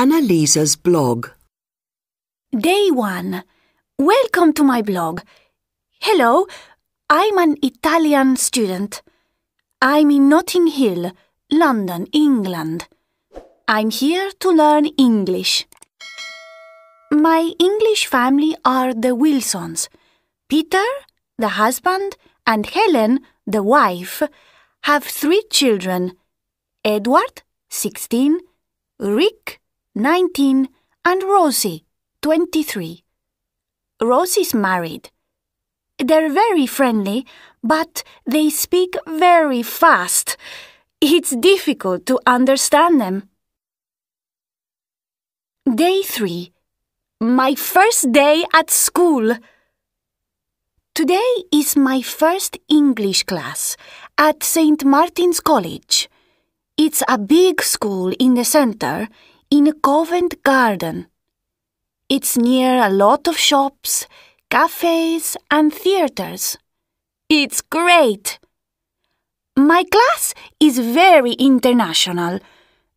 Annalisa's blog. Day 1. Welcome to my blog. Hello, I'm an Italian student. I'm in Notting Hill, London, England. I'm here to learn English. My English family are the Wilsons. Peter, the husband, and Helen, the wife, have three children Edward, 16, Rick, 19, and Rosie, 23. Rosie's married. They're very friendly, but they speak very fast. It's difficult to understand them. Day 3. My first day at school. Today is my first English class at St. Martin's College. It's a big school in the center in Covent Garden. It's near a lot of shops, cafes, and theatres. It's great! My class is very international.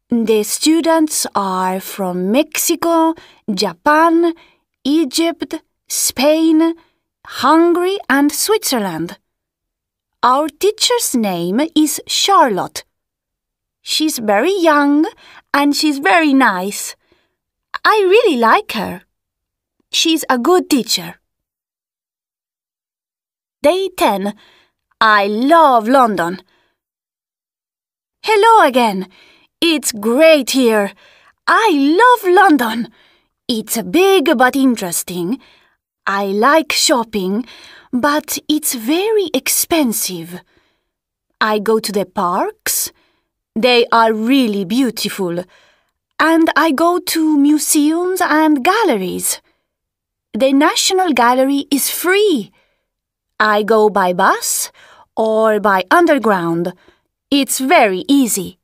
The students are from Mexico, Japan, Egypt, Spain, Hungary, and Switzerland. Our teacher's name is Charlotte. She's very young and she's very nice. I really like her. She's a good teacher. Day 10. I love London. Hello again. It's great here. I love London. It's big but interesting. I like shopping, but it's very expensive. I go to the parks. They are really beautiful, and I go to museums and galleries. The National Gallery is free. I go by bus or by underground. It's very easy.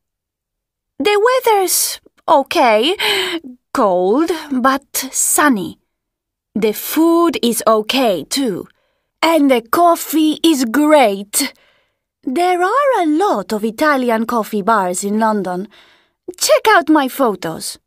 The weather's okay, cold but sunny. The food is okay too, and the coffee is great. There are a lot of Italian coffee bars in London. Check out my photos.